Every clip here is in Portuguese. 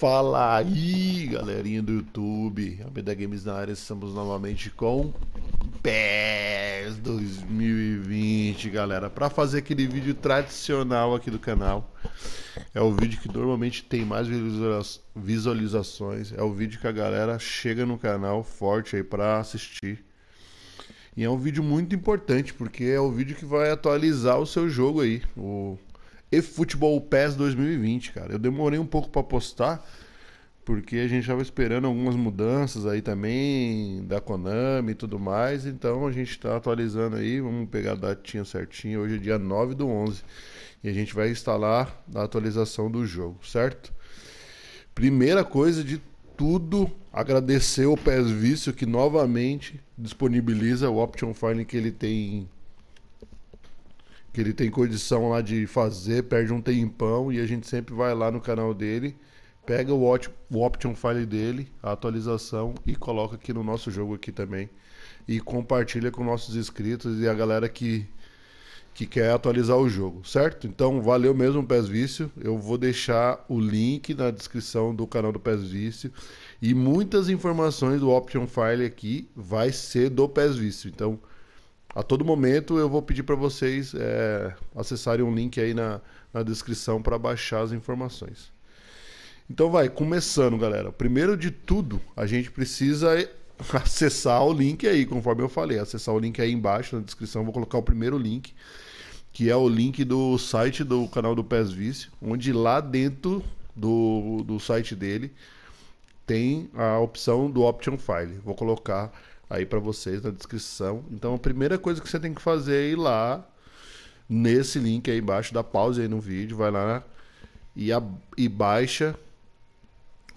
Fala aí, galerinha do YouTube. A Games na área, estamos novamente com PES 2020, galera. Para fazer aquele vídeo tradicional aqui do canal, é o vídeo que normalmente tem mais visualizações, é o vídeo que a galera chega no canal forte aí para assistir. E é um vídeo muito importante, porque é o vídeo que vai atualizar o seu jogo aí, o e Futebol PES 2020, cara. Eu demorei um pouco para postar, porque a gente estava esperando algumas mudanças aí também da Konami e tudo mais. Então a gente está atualizando aí, vamos pegar a datinha certinha. Hoje é dia 9 do 11 e a gente vai instalar a atualização do jogo, certo? Primeira coisa de tudo, agradecer o PES Vício que novamente disponibiliza o Option Fine que ele tem que ele tem condição lá de fazer, perde um tempão e a gente sempre vai lá no canal dele, pega o, opt o option file dele, a atualização e coloca aqui no nosso jogo aqui também e compartilha com nossos inscritos e a galera que que quer atualizar o jogo, certo? Então valeu mesmo PES Vício. Eu vou deixar o link na descrição do canal do PES Vício e muitas informações do option file aqui vai ser do PES Vício. Então a todo momento eu vou pedir para vocês é, acessarem um link aí na, na descrição para baixar as informações. Então vai, começando galera. Primeiro de tudo, a gente precisa acessar o link aí, conforme eu falei. Acessar o link aí embaixo na descrição, vou colocar o primeiro link, que é o link do site do canal do PES Vice, onde lá dentro do, do site dele tem a opção do Option File. Vou colocar aí para vocês na descrição. Então a primeira coisa que você tem que fazer é ir lá nesse link aí embaixo, dá pause aí no vídeo, vai lá e, a, e baixa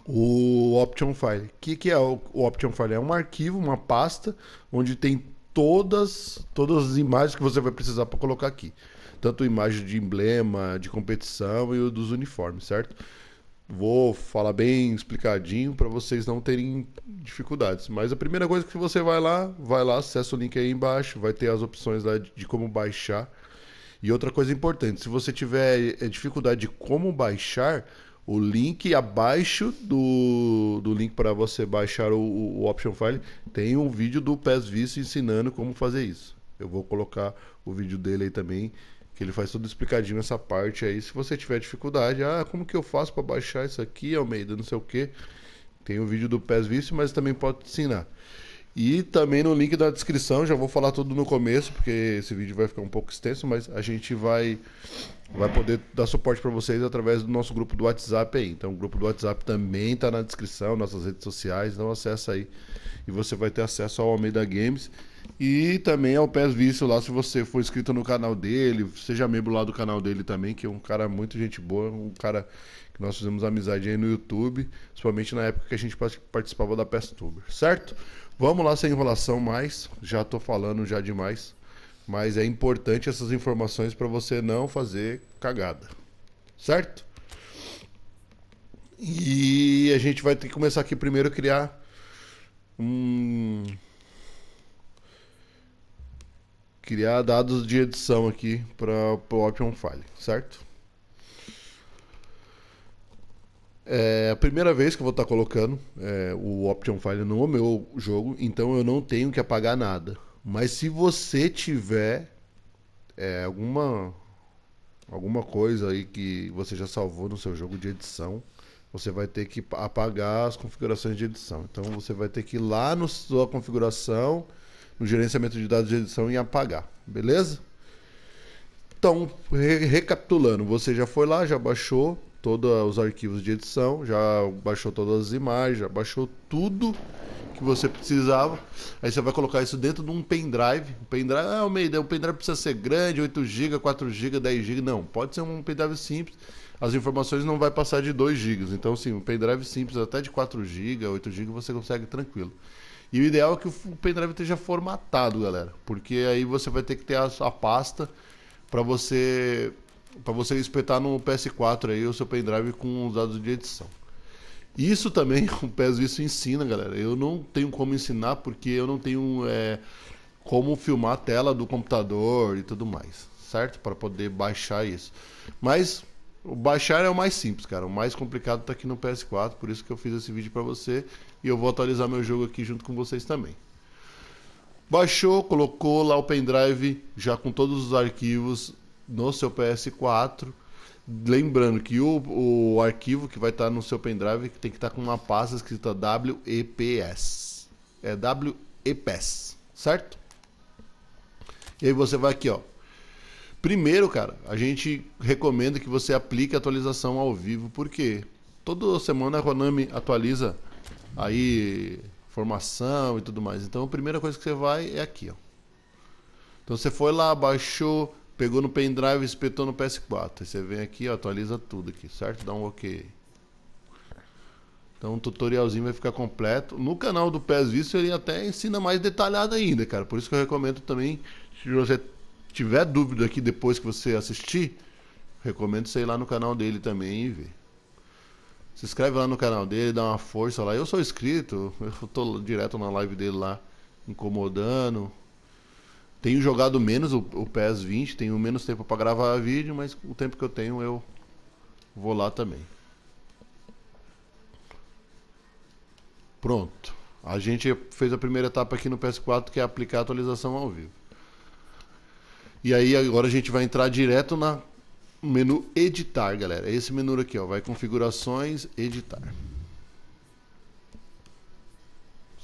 o Option File. O que, que é o, Option File? É um arquivo, uma pasta onde tem todas, todas as imagens que você vai precisar para colocar aqui. Tanto imagem de emblema, de competição e dos uniformes, certo? Vou falar bem explicadinho para vocês não terem dificuldades. Mas a primeira coisa que você vai lá, vai lá, acessa o link aí embaixo, vai ter as opções lá de, de como baixar. E outra coisa importante, se você tiver eh, dificuldade de como baixar, o link abaixo do, do link para você baixar o, o, Option File tem um vídeo do PES Vício ensinando como fazer isso. Eu vou colocar o vídeo dele aí também que ele faz tudo explicadinho essa parte aí. Se você tiver dificuldade, ah, como que eu faço para baixar isso aqui, Almeida, não sei o que. Tem o um vídeo do Pés Vício, mas também pode te ensinar. E também no link da descrição, já vou falar tudo no começo, porque esse vídeo vai ficar um pouco extenso, mas a gente vai vai poder dar suporte para vocês através do nosso grupo do WhatsApp aí. Então o grupo do WhatsApp também está na descrição, nossas redes sociais, então acessa aí e você vai ter acesso ao Almeida Games e também ao é Pés Vício lá, se você for inscrito no canal dele, seja membro lá do canal dele também, que é um cara muito gente boa, um cara que nós fizemos amizade aí no YouTube, principalmente na época que a gente participava da Pestuber, certo? Vamos lá sem enrolação mais, já tô falando já demais, mas é importante essas informações para você não fazer cagada, certo? E a gente vai ter que começar aqui primeiro a criar um criar dados de edição aqui para o Option File, certo? É a primeira vez que eu vou estar tá colocando é, o Option File no meu jogo, então eu não tenho que apagar nada. Mas se você tiver é, alguma, alguma coisa aí que você já salvou no seu jogo de edição, você vai ter que apagar as configurações de edição. Então você vai ter que ir lá na sua configuração no gerenciamento de dados de edição e apagar, beleza? Então, re recapitulando, você já foi lá, já baixou todos os arquivos de edição, já baixou todas as imagens, já baixou tudo que você precisava. Aí você vai colocar isso dentro de um pendrive. Um pendrive, ah, meio, o pendrive precisa ser grande, 8 GB, 4 GB, 10 GB. Não, pode ser um pendrive simples. As informações não vai passar de 2 GB. Então, sim, um pendrive simples, até de 4 GB, 8 GB, você consegue tranquilo. E o ideal é que o pendrive esteja formatado, galera, porque aí você vai ter que ter a, pasta para você para você espetar no PS4 aí o seu pendrive com os dados de edição. Isso também, o PES isso ensina, galera. Eu não tenho como ensinar porque eu não tenho é, como filmar a tela do computador e tudo mais, certo? Para poder baixar isso. Mas o baixar é o mais simples, cara. O mais complicado tá aqui no PS4, por isso que eu fiz esse vídeo para você e eu vou atualizar meu jogo aqui junto com vocês também. Baixou, colocou lá o pendrive já com todos os arquivos no seu PS4. Lembrando que o, o arquivo que vai estar tá no seu pendrive tem que estar tá com uma pasta escrita WEPS. É WEPS, certo? E aí você vai aqui, ó, Primeiro, cara, a gente recomenda que você aplique a atualização ao vivo, porque toda semana a Konami atualiza aí formação e tudo mais. Então a primeira coisa que você vai é aqui, ó. Então você foi lá, baixou, pegou no pendrive, espetou no PS4. Aí você vem aqui, ó, atualiza tudo aqui, certo? Dá um OK. Então o tutorialzinho vai ficar completo. No canal do PES Vício ele até ensina mais detalhado ainda, cara. Por isso que eu recomendo também, se você tiver dúvida aqui depois que você assistir, recomendo você ir lá no canal dele também e ver. Se inscreve lá no canal dele, dá uma força lá. Eu sou inscrito, eu tô direto na live dele lá, incomodando. Tenho jogado menos o, o PES 20, tenho menos tempo para gravar vídeo, mas o tempo que eu tenho eu vou lá também. Pronto. A gente fez a primeira etapa aqui no PS4, que é aplicar a atualização ao vivo. E aí agora a gente vai entrar direto na menu editar, galera. Esse menu aqui, ó, vai configurações, editar.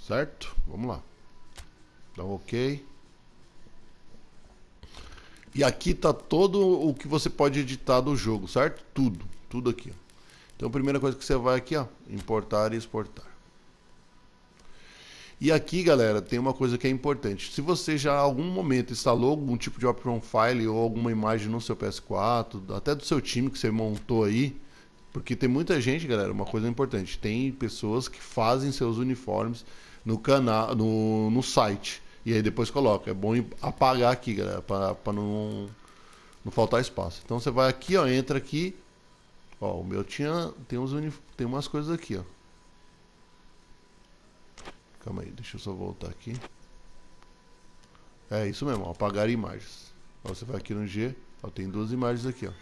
Certo? Vamos lá. Dá um OK. E aqui tá todo o que você pode editar do jogo, certo? Tudo, tudo aqui. Então a primeira coisa que você vai aqui, ó, importar e exportar. E aqui, galera, tem uma coisa que é importante. Se você já em algum momento instalou algum tipo de Option File ou alguma imagem no seu PS4, até do seu time que você montou aí, porque tem muita gente, galera, uma coisa importante, tem pessoas que fazem seus uniformes no canal, no, no site. E aí depois coloca. É bom apagar aqui, galera, para não, não faltar espaço. Então você vai aqui, ó, entra aqui. Ó, o meu tinha tem uns tem umas coisas aqui, ó. Calma aí, deixa eu só voltar aqui. É isso mesmo, ó, apagar imagens. Ó, você vai aqui no G, ó, tem duas imagens aqui, ó.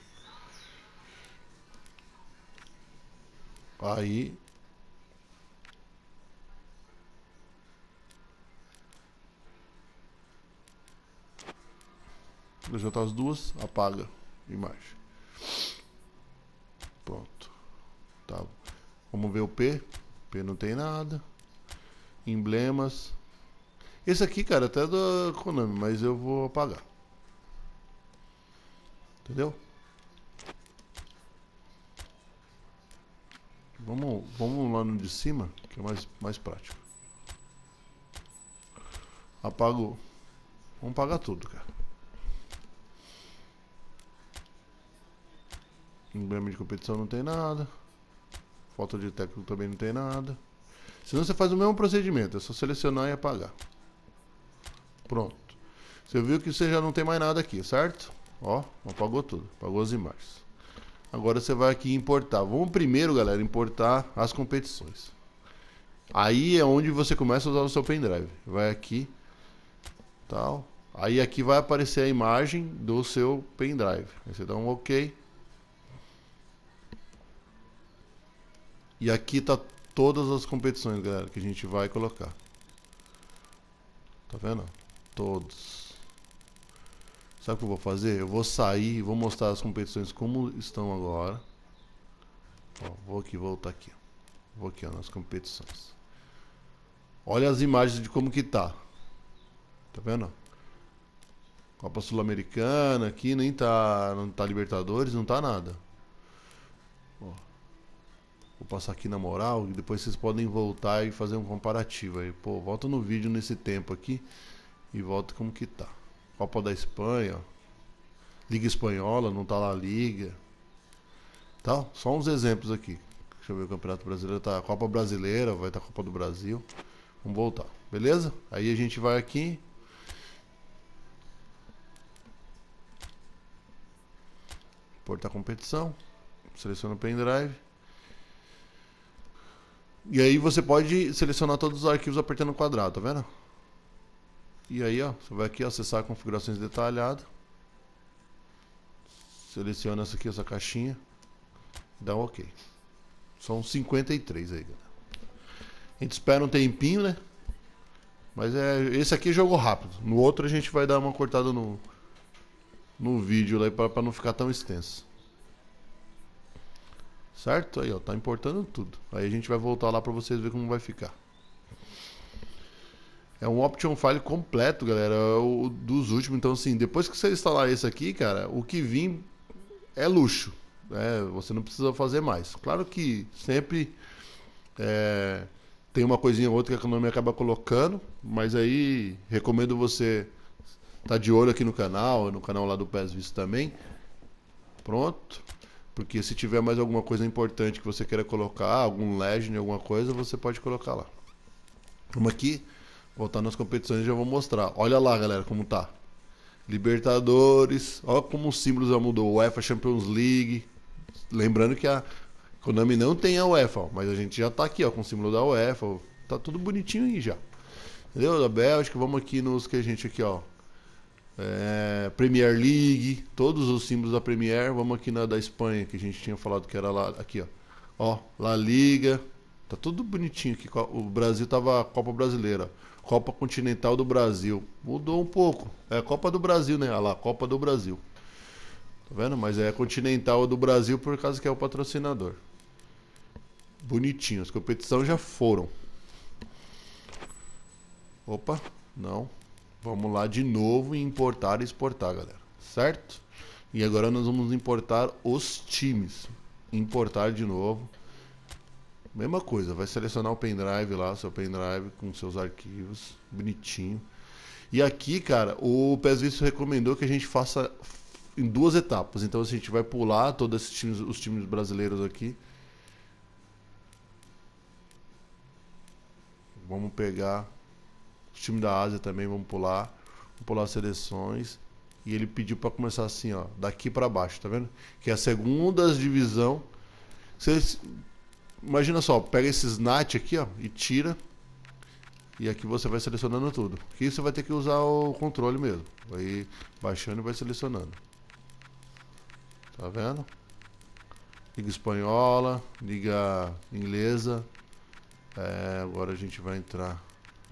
Aí Vou juntar as duas, apaga a imagem. Pronto. Tá. Vamos ver o P. P não tem nada emblemas. Esse aqui, cara, até do da Konami, mas eu vou apagar. Entendeu? Vamos, vamos lá no de cima, que é mais, mais prático. Apago. Vamos apagar tudo, cara. Emblema de competição não tem nada. Foto de técnico também não tem nada. Senão você faz o mesmo procedimento, é só selecionar e apagar. Pronto. Você viu que você já não tem mais nada aqui, certo? Ó, apagou tudo, apagou as imagens. Agora você vai aqui importar. Vamos primeiro, galera, importar as competições. Aí é onde você começa a usar o seu pendrive. Vai aqui, tal. Aí aqui vai aparecer a imagem do seu pendrive. Aí você dá um OK. E aqui tá todas as competições, galera, que a gente vai colocar. Tá vendo? Todos. Sabe o que eu vou fazer? Eu vou sair e vou mostrar as competições como estão agora. Ó, vou aqui, voltar aqui. Vou aqui, ó, nas competições. Olha as imagens de como que tá. Tá vendo? Copa Sul-Americana aqui, nem tá, não tá Libertadores, não tá nada. Ó. Vou passar aqui na moral, e depois vocês podem voltar e fazer um comparativo aí. Pô, volta no vídeo nesse tempo aqui e volta como que tá. Copa da Espanha, Liga Espanhola, não tá lá a Liga. Tá? Só uns exemplos aqui. Deixa eu ver o Campeonato Brasileiro, tá a Copa Brasileira, vai estar tá a Copa do Brasil. Vamos voltar, beleza? Aí a gente vai aqui. Importar competição. Seleciona o pendrive e aí você pode selecionar todos os arquivos apertando o quadrado, tá vendo? E aí, ó, você vai aqui acessar configurações detalhadas. Seleciona essa aqui, essa caixinha. Dá um OK. São 53 aí, galera. A gente espera um tempinho, né? Mas é, esse aqui é jogo rápido. No outro a gente vai dar uma cortada no, no vídeo lá para não ficar tão extenso. Certo? Aí, ó, tá importando tudo. Aí a gente vai voltar lá para vocês ver como vai ficar. É um option file completo, galera, é dos últimos. Então, assim, depois que você instalar esse aqui, cara, o que vir é luxo. Né? Você não precisa fazer mais. Claro que sempre é, tem uma coisinha ou outra que a economia acaba colocando, mas aí recomendo você estar tá de olho aqui no canal, no canal lá do PES Visto também. Pronto. Porque se tiver mais alguma coisa importante que você queira colocar, algum legend, alguma coisa, você pode colocar lá. Vamos aqui, voltar nas competições e já vou mostrar. Olha lá, galera, como tá. Libertadores, olha como o símbolo já mudou. UEFA Champions League. Lembrando que a Konami não tem a UEFA, mas a gente já tá aqui ó, com o símbolo da UEFA. Tá tudo bonitinho aí já. Entendeu? Da Bélgica, vamos aqui nos que a gente aqui, ó é, Premier League, todos os símbolos da Premier. Vamos aqui na da Espanha, que a gente tinha falado que era lá. Aqui, ó. Ó, La Liga. Tá tudo bonitinho aqui. O Brasil tava Copa Brasileira. Copa Continental do Brasil. Mudou um pouco. É Copa do Brasil, né? Olha ah lá, Copa do Brasil. Tá vendo? Mas é Continental do Brasil por causa que é o patrocinador. Bonitinho. As competições já foram. Opa, não. Vamos lá de novo em importar e exportar, galera. Certo? E agora nós vamos importar os times. Importar de novo. Mesma coisa, vai selecionar o pendrive lá, seu pendrive com seus arquivos, bonitinho. E aqui, cara, o PES recomendou que a gente faça em duas etapas. Então a gente vai pular todos esses times, os times brasileiros aqui. Vamos pegar o time da Ásia também, vamos pular, vamos pular as seleções. E ele pediu para começar assim, ó, daqui para baixo, tá vendo? Que é a segunda divisão. Você imagina só, pega esses NAT aqui, ó, e tira. E aqui você vai selecionando tudo. Aqui você vai ter que usar o controle mesmo. Vai baixando e vai selecionando. Tá vendo? Liga espanhola, liga inglesa. É, agora a gente vai entrar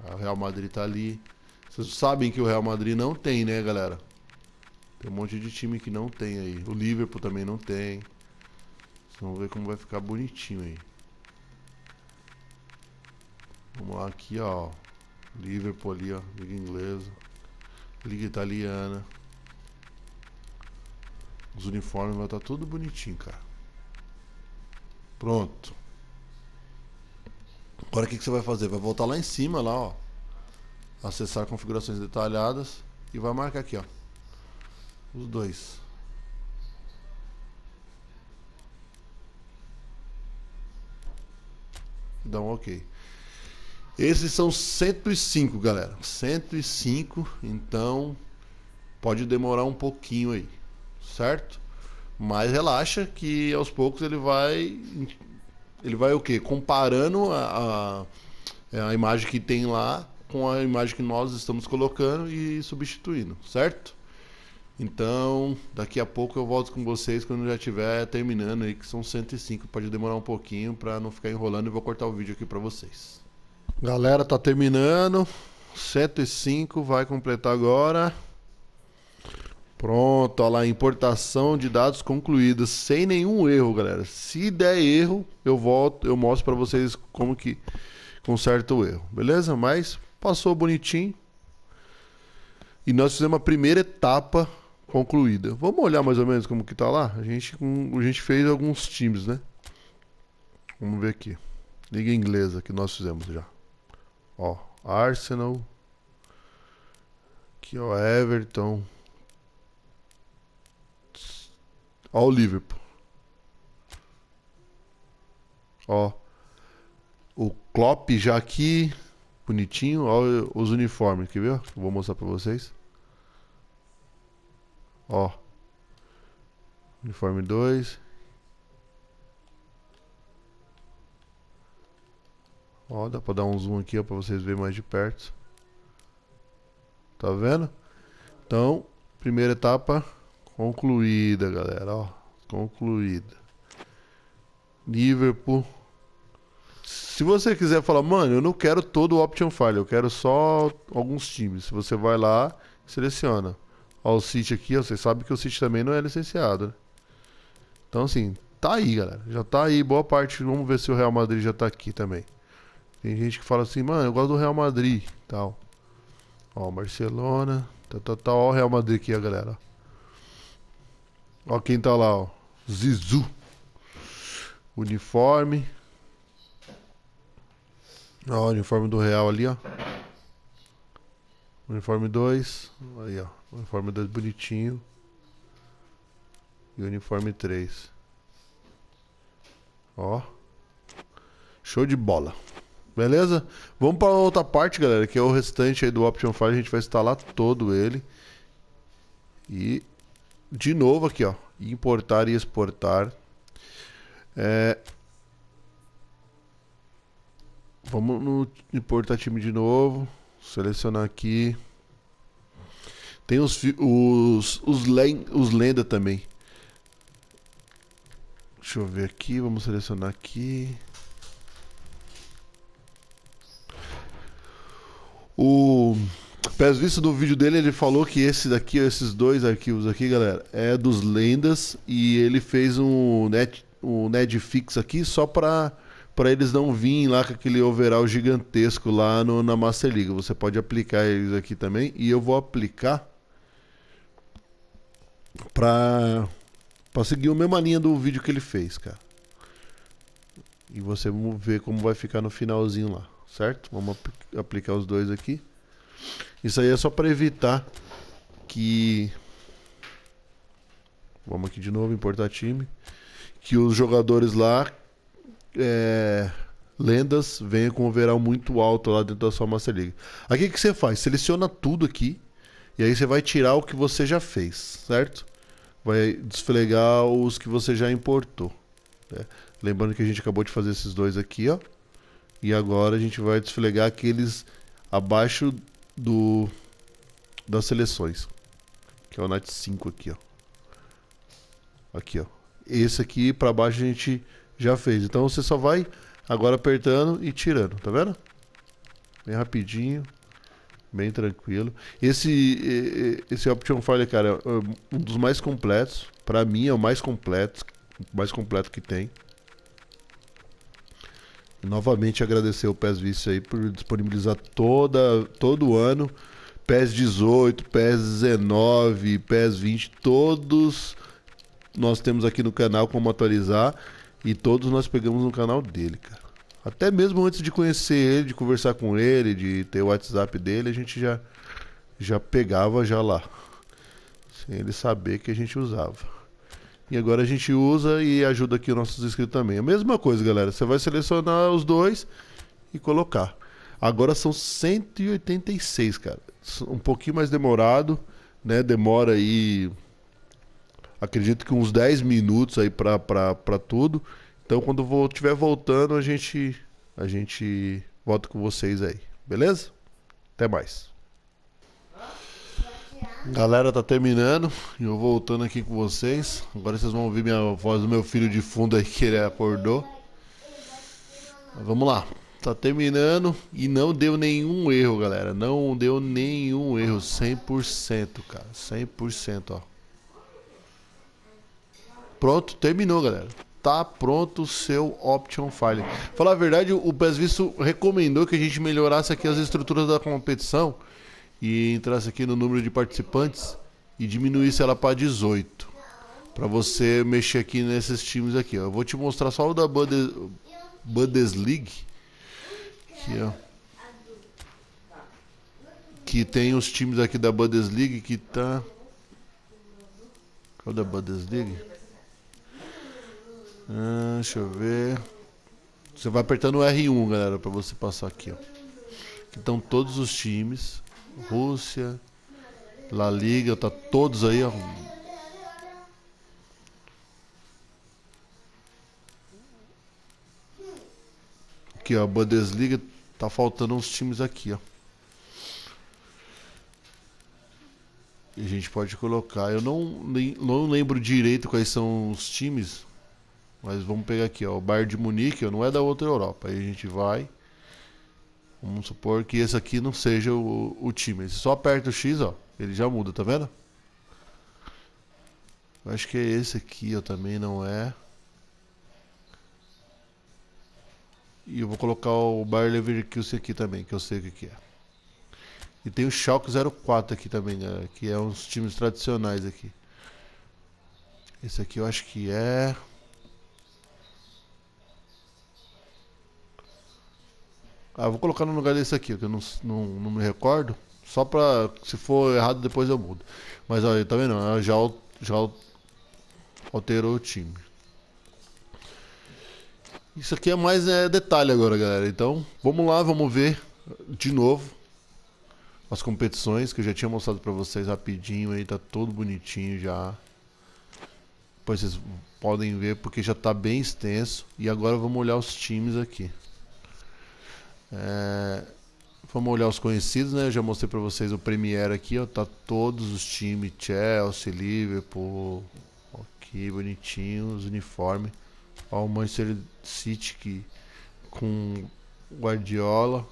o Real Madrid tá ali. Vocês sabem que o Real Madrid não tem, né, galera? Tem um monte de time que não tem aí. O Liverpool também não tem. Vocês vão ver como vai ficar bonitinho aí. Vamos lá aqui, ó. Liverpool ali, ó. Liga inglesa. Liga italiana. Os uniformes vão estar tá tudo bonitinho, cara. Pronto. Agora o que, que você vai fazer? Vai voltar lá em cima, lá, ó. Acessar configurações detalhadas e vai marcar aqui, ó. Os dois. Dá então, um ok. Esses são 105, galera. 105, então pode demorar um pouquinho aí, certo? Mas relaxa que aos poucos ele vai ele vai o quê? Comparando a, a, é, a imagem que tem lá com a imagem que nós estamos colocando e substituindo, certo? Então, daqui a pouco eu volto com vocês quando já estiver terminando aí, que são 105, pode demorar um pouquinho para não ficar enrolando e vou cortar o vídeo aqui para vocês. Galera, tá terminando. 105 vai completar agora. Pronto, olha lá, importação de dados concluída, sem nenhum erro, galera. Se der erro, eu volto, eu mostro para vocês como que conserta o erro, beleza? Mas passou bonitinho. E nós fizemos a primeira etapa concluída. Vamos olhar mais ou menos como que tá lá? A gente, a gente fez alguns times, né? Vamos ver aqui. Liga inglesa que nós fizemos já. Ó, Arsenal. Aqui ó, Everton. Ó o Liverpool. Ó. O Klopp já aqui. Bonitinho. Ó os uniformes. Quer ver? Vou mostrar pra vocês. Ó. Uniforme 2. Ó, dá pra dar um zoom aqui ó, pra vocês verem mais de perto. Tá vendo? Então, primeira etapa Concluída, galera, ó. Concluída. Liverpool. Se você quiser falar, mano, eu não quero todo o option file, eu quero só alguns times. Você vai lá, seleciona. Ó, o City aqui, ó, você sabe que o City também não é licenciado, né? Então, assim, tá aí, galera. Já tá aí, boa parte. Vamos ver se o Real Madrid já tá aqui também. Tem gente que fala assim, mano, eu gosto do Real Madrid, tal. Ó, Barcelona, tá, tá, tá, ó o Real Madrid aqui, ó, galera, ó. Ó quem tá lá, ó. Zizu. Uniforme. Ó, uniforme do Real ali, ó. Uniforme 2. Aí, ó. Uniforme 2 bonitinho. E uniforme 3. Ó. Show de bola. Beleza? Vamos para outra parte, galera, que é o restante aí do Option Fire. a gente vai instalar todo ele. E de novo aqui, ó, importar e exportar. É... Vamos no importar time de novo, selecionar aqui. Tem os os os, len, os lenda também. Deixa eu ver aqui, vamos selecionar aqui. O Pés visto do vídeo dele, ele falou que esse daqui, esses dois arquivos aqui, galera, é dos lendas e ele fez um net, um Netflix aqui só para para eles não virem lá com aquele overall gigantesco lá no, na Master League. Você pode aplicar eles aqui também e eu vou aplicar para para seguir a mesma linha do vídeo que ele fez, cara. E você vamos ver como vai ficar no finalzinho lá, certo? Vamos aplicar os dois aqui. Isso aí é só para evitar que. Vamos aqui de novo, importar time. Que os jogadores lá. É, lendas venham com o overall muito alto lá dentro da sua Master League. Aqui o que você faz? Seleciona tudo aqui. E aí você vai tirar o que você já fez, certo? Vai desflegar os que você já importou. Né? Lembrando que a gente acabou de fazer esses dois aqui, ó. E agora a gente vai desflegar aqueles abaixo do das seleções, que é o NAT 5 aqui, ó. Aqui, ó. Esse aqui para baixo a gente já fez. Então você só vai agora apertando e tirando, tá vendo? Bem rapidinho, bem tranquilo. Esse esse option file, cara, é, é um dos mais completos, para mim é o mais completo, mais completo que tem novamente agradecer o PES Vício aí por disponibilizar toda, todo ano. PES 18, PES 19, PES 20, todos nós temos aqui no canal como atualizar e todos nós pegamos no canal dele, cara. Até mesmo antes de conhecer ele, de conversar com ele, de ter o WhatsApp dele, a gente já já pegava já lá. Sem ele saber que a gente usava. E agora a gente usa e ajuda aqui os nossos inscritos também. A mesma coisa, galera. Você vai selecionar os dois e colocar. Agora são 186, cara. Um pouquinho mais demorado, né? Demora aí. Acredito que uns 10 minutos aí pra, pra, pra tudo. Então quando estiver voltando, a gente. A gente volta com vocês aí. Beleza? Até mais. Galera, tá terminando. e Eu voltando aqui com vocês. Agora vocês vão ouvir minha voz do meu filho de fundo aí que ele acordou. Mas vamos lá. Tá terminando e não deu nenhum erro, galera. Não deu nenhum erro. 100%, cara. 100%, ó. Pronto, terminou, galera. Tá pronto o seu Option File. Falar a verdade, o PES Visto recomendou que a gente melhorasse aqui as estruturas da competição e entrasse aqui no número de participantes e diminuísse ela para 18. Para você mexer aqui nesses times aqui. Ó. Eu vou te mostrar só o da Bundes... Bundesliga. Aqui, ó. Que tem os times aqui da Bundesliga que tá. Qual é o da Bundesliga? Ah, deixa eu ver. Você vai apertando o R1, galera, para você passar aqui, ó. Aqui estão todos os times. Rússia, La Liga, tá todos aí, ó. Aqui, ó, a Bundesliga, tá faltando uns times aqui, ó. E a gente pode colocar. Eu não, não lembro direito quais são os times, mas vamos pegar aqui, ó. O Bayern de Munique, ó, não é da outra Europa. Aí a gente vai Vamos supor que esse aqui não seja o, o time. Se só aperta o X, ó, ele já muda, tá vendo? Acho que é esse aqui, ó, também não é. E eu vou colocar o Bayer Leverkusen aqui também, que eu sei o que, que é. E tem o Schalke 04 aqui também, né, que é uns times tradicionais aqui. Esse aqui eu acho que é... Ah, vou colocar no lugar desse aqui, que eu não, não, não me recordo. Só pra. Se for errado, depois eu mudo. Mas olha, tá vendo? Ela ah, já, já alterou o time. Isso aqui é mais é, detalhe agora, galera. Então, vamos lá, vamos ver de novo as competições que eu já tinha mostrado pra vocês rapidinho aí. Tá todo bonitinho já. Depois vocês podem ver porque já tá bem extenso. E agora vamos olhar os times aqui. É, vamos olhar os conhecidos, né? Eu já mostrei para vocês o Premier aqui, ó. Tá todos os times, Chelsea, Liverpool, aqui bonitinho, os uniformes. Ó, o Manchester City que, com Guardiola.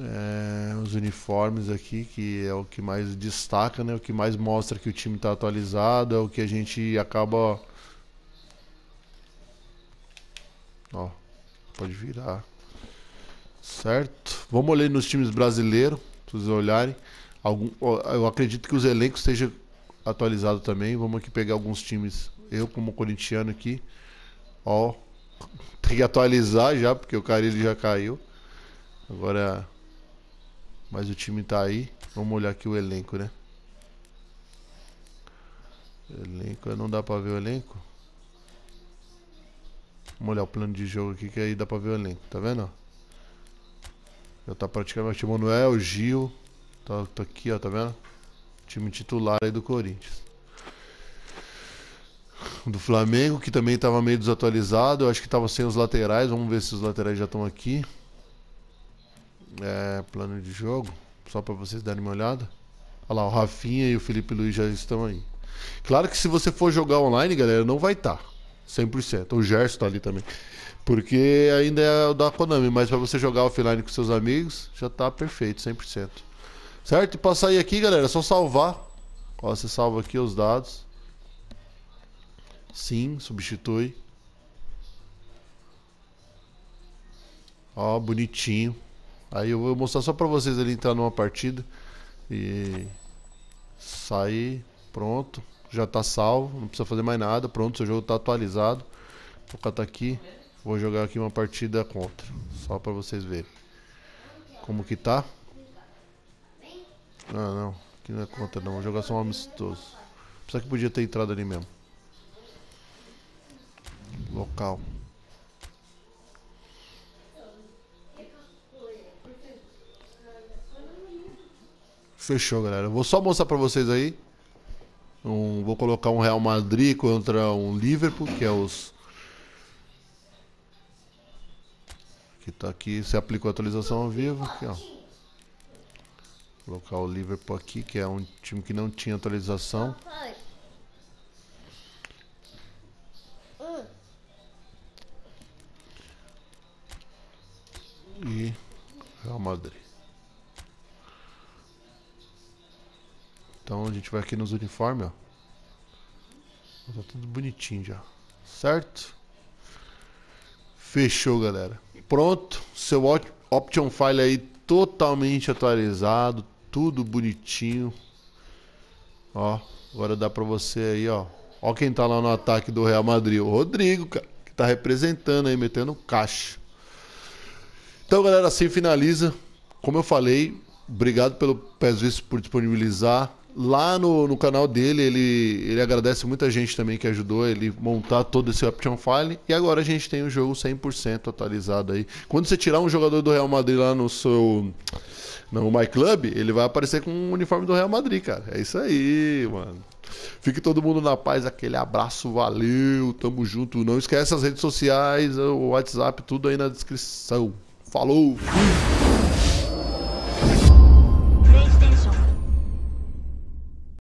É, os uniformes aqui, que é o que mais destaca, né? O que mais mostra que o time está atualizado, é o que a gente acaba... Ó, pode virar. Certo? Vamos olhar nos times brasileiros, se vocês olharem. Algum, eu acredito que os elencos estejam atualizados também. Vamos aqui pegar alguns times. Eu, como corintiano aqui, ó, tem que atualizar já, porque o Carilho já caiu. Agora, mas o time tá aí. Vamos olhar aqui o elenco, né? Elenco, não dá pra ver o elenco? Vamos olhar o plano de jogo aqui que aí dá pra ver o elenco, tá vendo? Já tá praticamente o Manuel, Gil, tá, tá aqui, ó, tá vendo? Time titular aí do Corinthians. Do Flamengo, que também tava meio desatualizado, eu acho que tava sem os laterais, vamos ver se os laterais já estão aqui. É, plano de jogo, só pra vocês darem uma olhada. Olha lá, o Rafinha e o Felipe Luiz já estão aí. Claro que se você for jogar online, galera, não vai estar. Tá. 100%. O Gerson tá ali também. Porque ainda é o da Konami, mas para você jogar offline com seus amigos, já tá perfeito, 100%. Certo? E pra sair aqui, galera, é só salvar. Ó, você salva aqui os dados. Sim, substitui. Ó, bonitinho. Aí eu vou mostrar só pra vocês ele entrar numa partida. E... Sair. Pronto já está salvo, não precisa fazer mais nada, pronto, seu jogo está atualizado. Vou catar aqui, vou jogar aqui uma partida contra, só para vocês verem. Como que tá? Ah, não, aqui não é contra não, vou jogar só um amistoso. só que podia ter entrado ali mesmo. Local. Fechou, galera. vou só mostrar pra vocês aí um, vou colocar um Real Madrid contra um Liverpool, que é os. Que tá aqui, se aplicou a atualização ao vivo. Aqui, ó. Vou colocar o Liverpool aqui, que é um time que não tinha atualização. E Real Madrid. Então a gente vai aqui nos uniformes, ó. Tá tudo bonitinho já. Certo? Fechou, galera. Pronto. Seu option file aí totalmente atualizado. Tudo bonitinho. Ó. Agora dá pra você aí, ó. Ó quem tá lá no ataque do Real Madrid. O Rodrigo, cara. Que tá representando aí, metendo caixa. Então, galera, assim finaliza. Como eu falei, obrigado pelo PESVIS por disponibilizar Lá no, no canal dele, ele, ele agradece muita gente também que ajudou ele montar todo esse option file. E agora a gente tem o um jogo 100% atualizado aí. Quando você tirar um jogador do Real Madrid lá no seu no My Club, ele vai aparecer com o um uniforme do Real Madrid, cara. É isso aí, mano. Fique todo mundo na paz, aquele abraço, valeu, tamo junto. Não esquece as redes sociais, o WhatsApp, tudo aí na descrição. Falou! Fui.